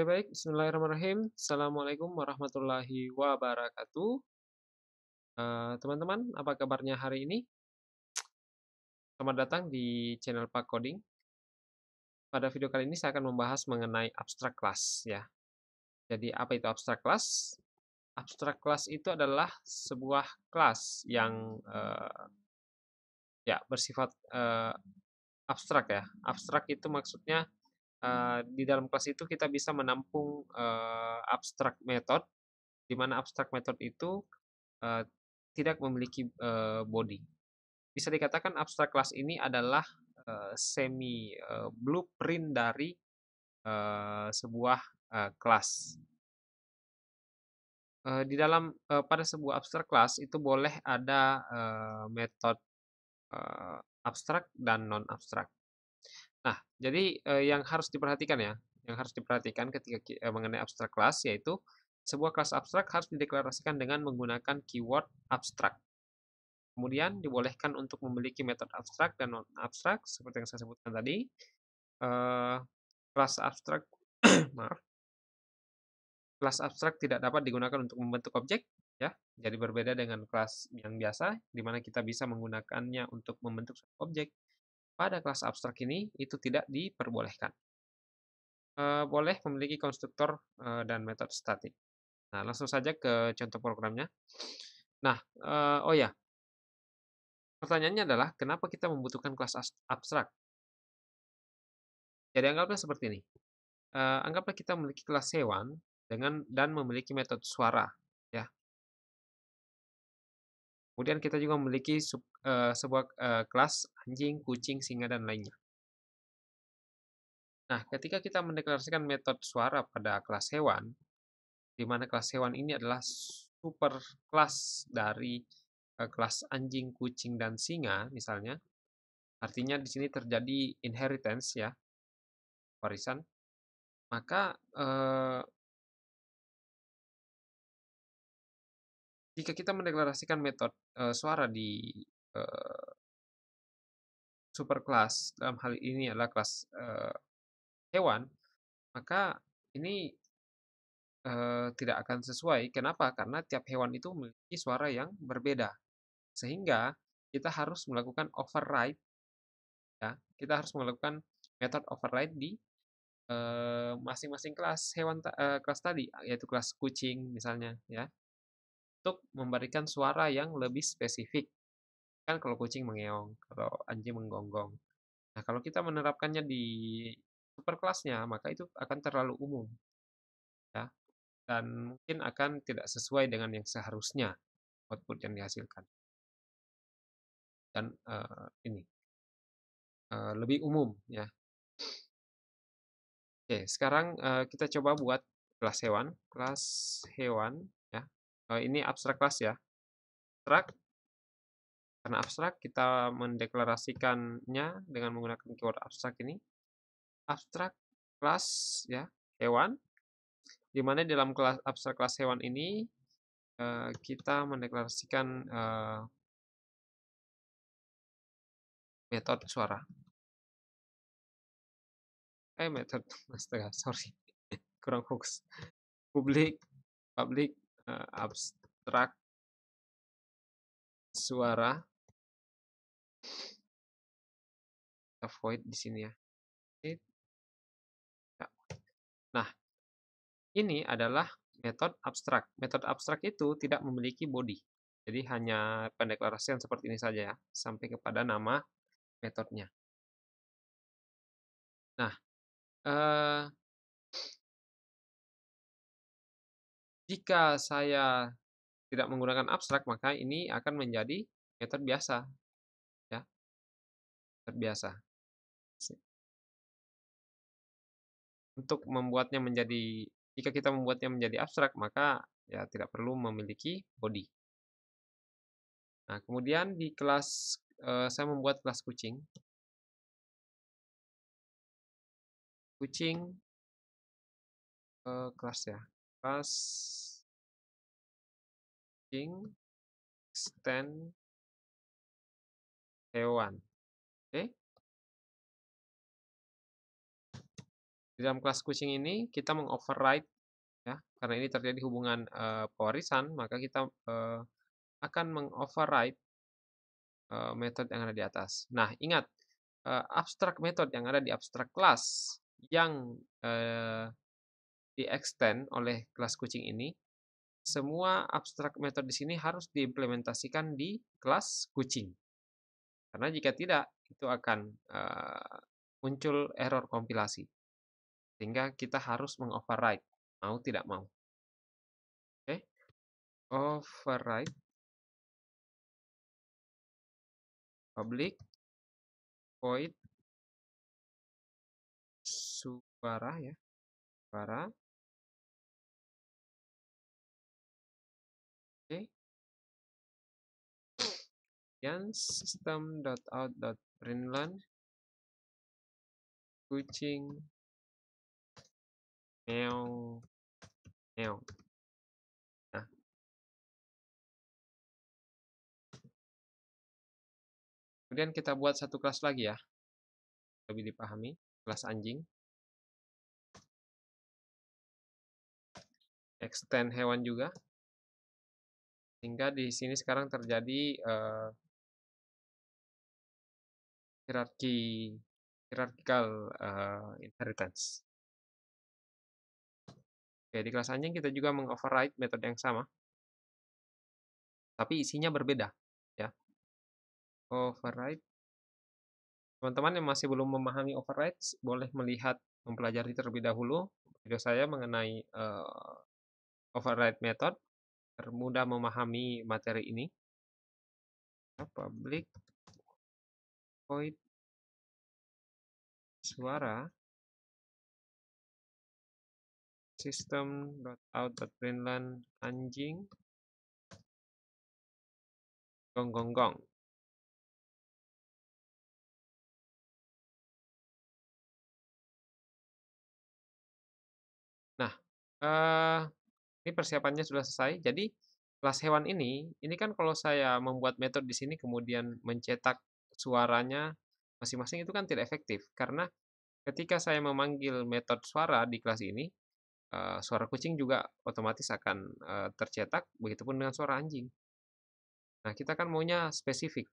Oke baik, Bismillahirrahmanirrahim. Assalamualaikum warahmatullahi wabarakatuh. Eh, teman-teman, uh, apa kabarnya hari ini? Selamat datang di channel Pak Coding. Pada video kali ini saya akan membahas mengenai abstrak kelas, ya. Jadi apa itu abstrak kelas? Abstrak kelas itu adalah sebuah kelas yang uh, ya bersifat uh, abstrak ya. Abstrak itu maksudnya uh, di dalam kelas itu kita bisa menampung uh, eh, metode method, di mana abstrak method itu uh, tidak memiliki uh, body. Bisa dikatakan abstrak kelas ini adalah uh, semi uh, blueprint dari uh, sebuah uh, kelas. Uh, di dalam uh, pada sebuah abstrak kelas itu boleh ada uh, metode uh, abstrak dan non abstrak. Nah, jadi eh, yang harus diperhatikan ya, yang harus diperhatikan ketika eh, mengenai abstrak kelas yaitu sebuah kelas abstrak harus dideklarasikan dengan menggunakan keyword abstrak. Kemudian dibolehkan untuk memiliki metode abstrak dan non abstrak seperti yang saya sebutkan tadi. Eh, kelas abstrak, maaf, kelas abstrak tidak dapat digunakan untuk membentuk objek, ya. Jadi berbeda dengan kelas yang biasa, di mana kita bisa menggunakannya untuk membentuk objek pada kelas abstrak ini itu tidak diperbolehkan. E, boleh memiliki konstruktor e, dan metode statik. Nah, langsung saja ke contoh programnya. Nah, e, oh ya, pertanyaannya adalah kenapa kita membutuhkan kelas abstrak? Jadi anggaplah seperti ini. E, anggaplah kita memiliki kelas hewan dengan dan memiliki metode suara, ya. Kemudian kita juga memiliki sub uh, sebuah uh, kelas anjing, kucing, singa, dan lainnya. Nah, ketika kita mendeklarasikan metode suara pada kelas hewan, di mana kelas hewan ini adalah super kelas dari uh, kelas anjing, kucing, dan singa, misalnya, artinya di sini terjadi inheritance ya, warisan, maka uh, jika kita mendeklarasikan metode uh, suara di Eh, super kelas dalam hal ini adalah kelas uh, hewan, maka ini uh, tidak akan sesuai. Kenapa? Karena tiap hewan itu memiliki suara yang berbeda, sehingga kita harus melakukan override. Ya, kita harus melakukan method override di masing-masing uh, kelas hewan ta uh, kelas tadi yaitu kelas kucing misalnya ya untuk memberikan suara yang lebih spesifik Kan kalau kucing mengeong, kalau anjing menggonggong. Nah, kalau kita menerapkannya di super kelasnya, maka itu akan terlalu umum. Ya. Dan mungkin akan tidak sesuai dengan yang seharusnya output yang dihasilkan. Dan uh, ini uh, lebih umum ya. Oke, sekarang uh, kita coba buat kelas hewan, kelas hewan ya. Uh, ini abstrak kelas ya. Abstrak karena abstrak kita mendeklarasikannya dengan menggunakan keyword abstrak ini abstrak kelas ya hewan dimana dalam kelas abstrak kelas hewan ini uh, kita mendeklarasikan uh, metode suara eh metode astaga sorry kurang fokus publik publik uh, abstrak suara void di sini ya. ya. Nah, ini adalah metode abstrak. Metode abstrak itu tidak memiliki body. Jadi hanya pendeklarasian seperti ini saja ya, sampai kepada nama metodenya. Nah, eh, jika saya tidak menggunakan abstrak, maka ini akan menjadi metode biasa biasa. Untuk membuatnya menjadi, jika kita membuatnya menjadi abstrak, maka ya tidak perlu memiliki body. Nah, kemudian di kelas, eh, saya membuat kelas kucing. Kucing, eh, kelas ya, kelas kucing, extend hewan. Oke. Di dalam kelas kucing ini kita mengoverride ya, karena ini terjadi hubungan uh, pewarisan, maka kita uh, akan mengoverride uh, metode yang ada di atas. Nah, ingat uh, abstrak metode yang ada di abstrak kelas yang uh, di extend oleh kelas kucing ini semua abstrak metode di sini harus diimplementasikan di kelas kucing. Karena jika tidak, itu akan uh, muncul error kompilasi. Sehingga kita harus mengoverride, mau tidak mau. Oke. Okay. Override public void suara ya. Suara Oke, yang system.out.println Rhineland, kucing, meong, meong. Nah. Kemudian kita buat satu kelas lagi ya, lebih dipahami, kelas anjing. Extend hewan juga. Sehingga di sini sekarang terjadi uh, hierarki hierarchical uh, eh, inheritance. Oke, di kelas anjing kita juga mengoverride metode yang sama. Tapi isinya berbeda, ya. Override. Teman-teman yang masih belum memahami override boleh melihat mempelajari terlebih dahulu video saya mengenai uh, override method. Termudah memahami materi ini. Public void suara system.out.println anjing gong gong gong nah uh, ini persiapannya sudah selesai jadi kelas hewan ini ini kan kalau saya membuat metode di sini kemudian mencetak suaranya masing-masing itu kan tidak efektif karena ketika saya memanggil metode suara di kelas ini uh, suara kucing juga otomatis akan uh, tercetak begitupun dengan suara anjing nah kita kan maunya spesifik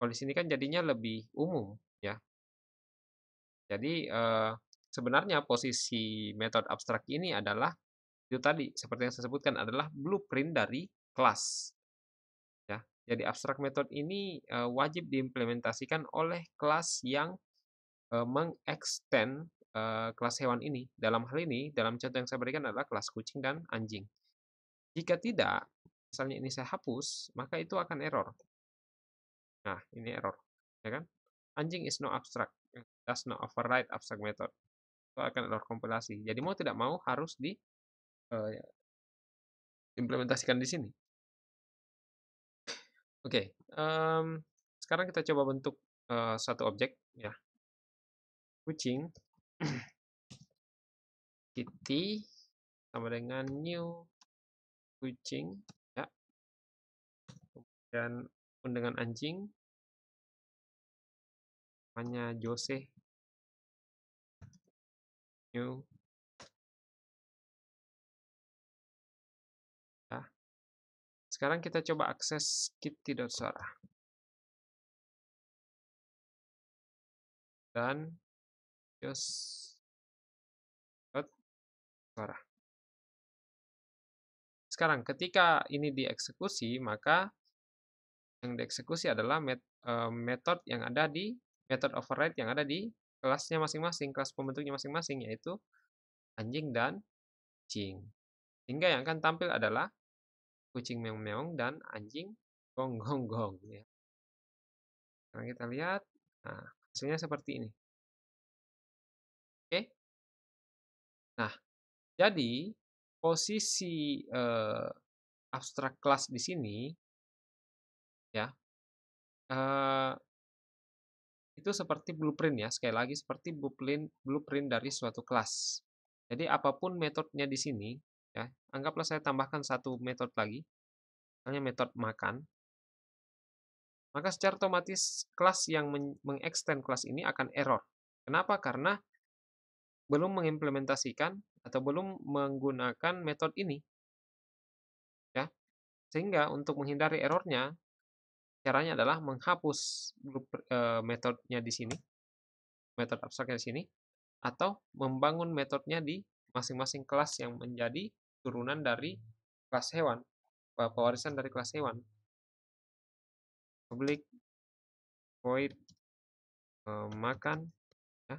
kalau di sini kan jadinya lebih umum ya jadi uh, sebenarnya posisi metode abstrak ini adalah itu tadi seperti yang saya sebutkan adalah blueprint dari kelas jadi abstract method ini uh, wajib diimplementasikan oleh kelas yang uh, mengextend uh, kelas hewan ini. Dalam hal ini, dalam contoh yang saya berikan adalah kelas kucing dan anjing. Jika tidak, misalnya ini saya hapus, maka itu akan error. Nah, ini error, ya kan? Anjing is no abstract, does not override abstract method. Itu akan error kompilasi. Jadi mau tidak mau harus di uh, implementasikan di sini. Oke, okay, um, sekarang kita coba bentuk uh, satu objek ya. Kucing, kitty sama dengan new kucing ya. Kemudian pun dengan anjing, hanya Jose. New Sekarang kita coba akses kitty.sora. Dan suara Sekarang ketika ini dieksekusi, maka yang dieksekusi adalah met, e, eh, metode yang ada di method override yang ada di kelasnya masing-masing, kelas pembentuknya masing-masing yaitu anjing dan kucing. Sehingga yang akan tampil adalah kucing meong-meong dan anjing gong-gong-gong. Ya. Sekarang nah, kita lihat, nah, hasilnya seperti ini. Oke, nah jadi posisi eh, abstrak kelas di sini, ya eh, itu seperti blueprint ya sekali lagi seperti blueprint blueprint dari suatu kelas. Jadi apapun metodenya di sini ya anggaplah saya tambahkan satu metode lagi misalnya metode makan maka secara otomatis kelas yang mengextend kelas ini akan error kenapa karena belum mengimplementasikan atau belum menggunakan metode ini ya sehingga untuk menghindari errornya caranya adalah menghapus eh, metodenya di sini metode abstraknya di sini atau membangun metodenya di masing-masing kelas yang menjadi turunan dari kelas hewan, pewarisan dari kelas hewan. Public void e, makan ya.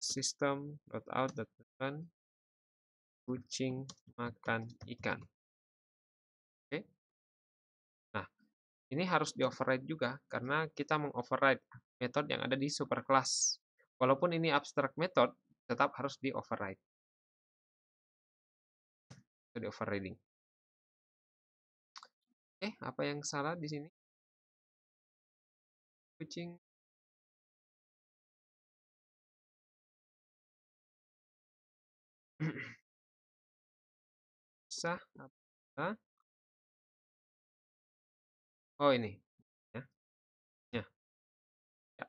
System dot out dot kucing makan ikan. Oke. Nah, ini harus di override juga karena kita mengoverride metode yang ada di superclass. Walaupun ini abstract method, tetap harus di override di overriding. Oke, eh, okay, apa yang salah di sini? Kucing. Sah apa? Oh ini. Ya. ya. Ya.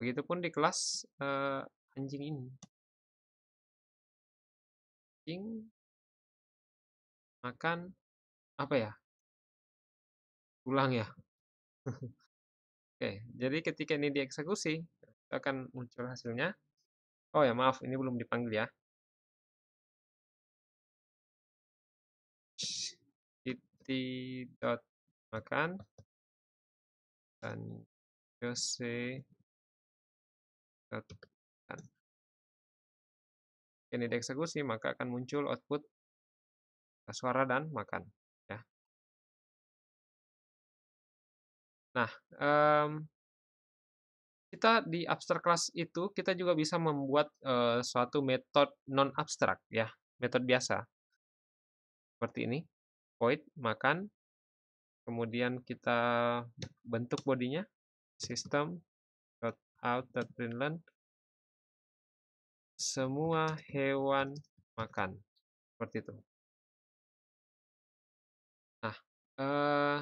Begitupun di kelas uh, anjing ini. Anjing Makan, apa ya? ulang ya? Oke, jadi ketika ini dieksekusi, kita akan muncul hasilnya. Oh ya, maaf, ini belum dipanggil ya. City dot makan dan Jose dot makan. Ini dieksekusi, maka akan muncul output suara dan makan. Ya. Nah, um, kita di abstract class itu kita juga bisa membuat uh, suatu metode non abstrak ya, metode biasa. Seperti ini, void makan, kemudian kita bentuk bodinya system dot semua hewan makan seperti itu Nah, eh,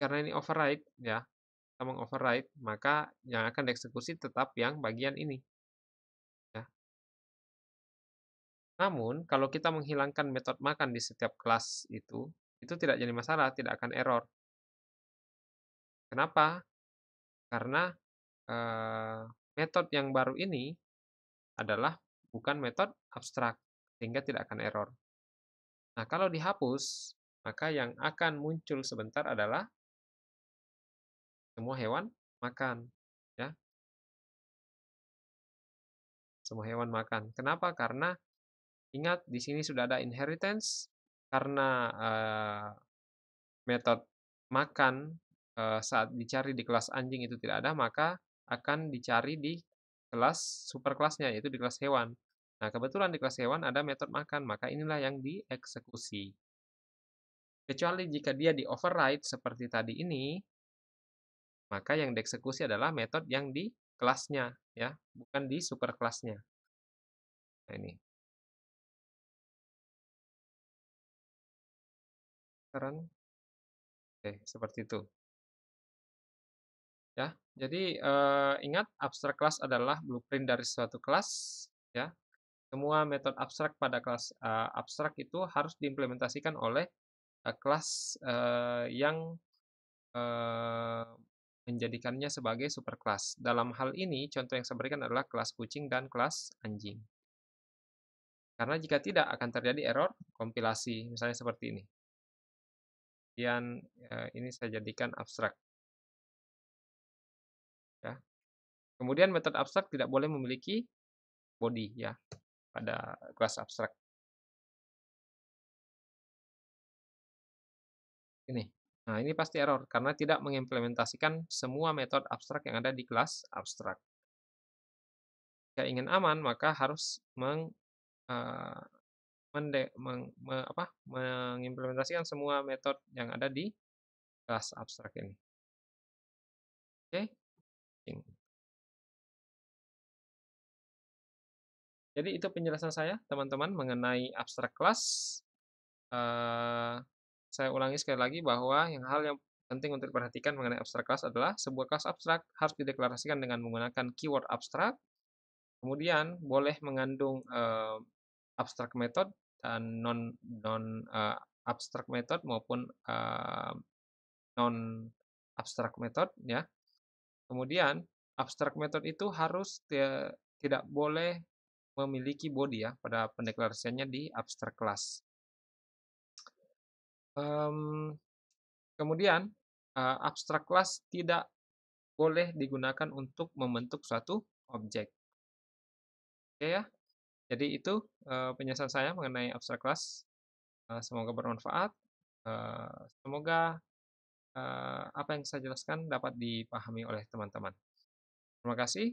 karena ini override ya, kita mengoverride, maka yang akan dieksekusi tetap yang bagian ini. Ya. Namun, kalau kita menghilangkan metode makan di setiap kelas itu, itu tidak jadi masalah, tidak akan error. Kenapa? Karena, eh, metode yang baru ini adalah bukan metode abstrak, sehingga tidak akan error. Nah, kalau dihapus, maka yang akan muncul sebentar adalah semua hewan makan, ya. Semua hewan makan. Kenapa? Karena ingat di sini sudah ada inheritance karena uh, metode makan uh, saat dicari di kelas anjing itu tidak ada, maka akan dicari di kelas super kelasnya yaitu di kelas hewan. Nah, kebetulan di kelas hewan ada metode makan, maka inilah yang dieksekusi. Kecuali jika dia di override seperti tadi ini, maka yang dieksekusi adalah metode yang di kelasnya, ya, bukan di super kelasnya. Nah, ini. Keren. Oke, seperti itu. Ya, jadi eh, ingat abstrak kelas adalah blueprint dari suatu kelas, ya. Semua metode abstrak pada kelas uh, abstrak itu harus diimplementasikan oleh uh, kelas uh, yang uh, menjadikannya sebagai superkelas. Dalam hal ini, contoh yang saya berikan adalah kelas kucing dan kelas anjing. Karena jika tidak, akan terjadi error kompilasi, misalnya seperti ini. Kemudian uh, ini saya jadikan abstrak. Ya. Kemudian metode abstrak tidak boleh memiliki body ya pada kelas abstrak. Ini. Nah, ini pasti error karena tidak mengimplementasikan semua metode abstrak yang ada di kelas abstrak. Jika ingin aman, maka harus meng, uh, mende, meng, me, apa, mengimplementasikan semua metode yang ada di kelas abstrak ini. Oke. Okay? Jadi itu penjelasan saya, teman-teman, mengenai abstrak kelas. Uh, saya ulangi sekali lagi bahwa yang hal yang penting untuk diperhatikan mengenai abstrak kelas adalah sebuah kelas abstrak harus dideklarasikan dengan menggunakan keyword abstrak. Kemudian boleh mengandung uh, abstrak method dan non non uh, abstrak method maupun uh, non abstrak method ya. Kemudian abstrak method itu harus tidak boleh memiliki body ya pada pendeklarasiannya di abstrak kelas. Um, kemudian uh, e, abstract class tidak boleh digunakan untuk membentuk suatu objek. Oke okay, ya. Jadi itu uh, penjelasan saya mengenai abstrak kelas. Uh, semoga bermanfaat. Uh, semoga uh, apa yang saya jelaskan dapat dipahami oleh teman-teman. Terima kasih.